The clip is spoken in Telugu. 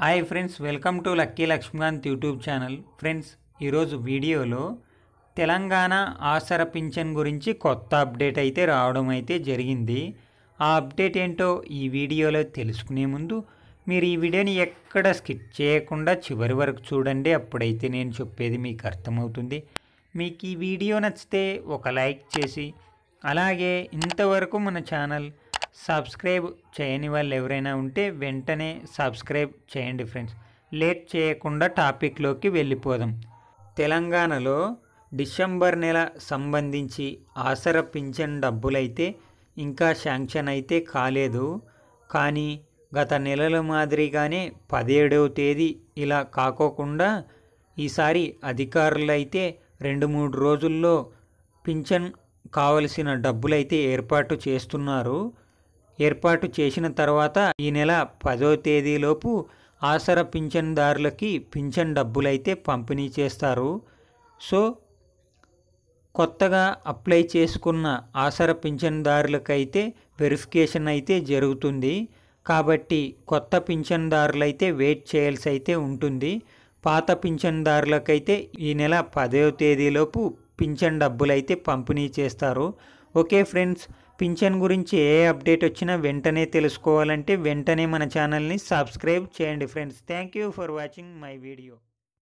hi friends welcome to Lucky Lakshmikant YouTube channel friends ఈరోజు వీడియోలో తెలంగాణ ఆసర పింఛన్ గురించి కొత్త అప్డేట్ అయితే రావడం అయితే జరిగింది ఆ అప్డేట్ ఏంటో ఈ వీడియోలో తెలుసుకునే ముందు మీరు ఈ వీడియోని ఎక్కడ స్కిప్ చేయకుండా చివరి వరకు చూడండి అప్పుడైతే నేను చెప్పేది మీకు అర్థమవుతుంది మీకు ఈ వీడియో నచ్చితే ఒక లైక్ చేసి అలాగే ఇంతవరకు మన ఛానల్ సబ్స్క్రైబ్ చేయని వాళ్ళు ఎవరైనా ఉంటే వెంటనే సబ్స్క్రైబ్ చేయండి ఫ్రెండ్స్ లేట్ చేయకుండా టాపిక్లోకి వెళ్ళిపోదాం తెలంగాణలో డిసెంబర్ నెల సంబంధించి ఆసర పింఛన్ డబ్బులైతే ఇంకా శాంక్షన్ అయితే కాలేదు కానీ గత నెలల మాదిరిగానే పదిహేడవ తేదీ ఇలా కాకోకుండా ఈసారి అధికారులు అయితే రెండు మూడు రోజుల్లో పింఛన్ కావలసిన డబ్బులైతే ఏర్పాటు చేస్తున్నారు ఏర్పాటు చేసిన తర్వాత ఈ నెల పదో తేదీలోపు ఆసర పింఛన్దారులకి పింఛన్ డబ్బులైతే పంపిణీ చేస్తారు సో కొత్తగా అప్లై చేసుకున్న ఆసర పింఛన్దారులకైతే వెరిఫికేషన్ అయితే జరుగుతుంది కాబట్టి కొత్త పింఛన్దారులైతే వెయిట్ చేయాల్సి అయితే ఉంటుంది పాత పింఛన్దారులకైతే ఈ నెల పదవ తేదీలోపు పింఛన్ డబ్బులైతే పంపిణీ చేస్తారు ఓకే ఫ్రెండ్స్ పింఛన్ గురించి ఏ అప్డేట్ వచ్చినా వెంటనే తెలుసుకోవాలంటే వెంటనే మన ఛానల్ని సబ్స్క్రైబ్ చేయండి friends thank you for watching my video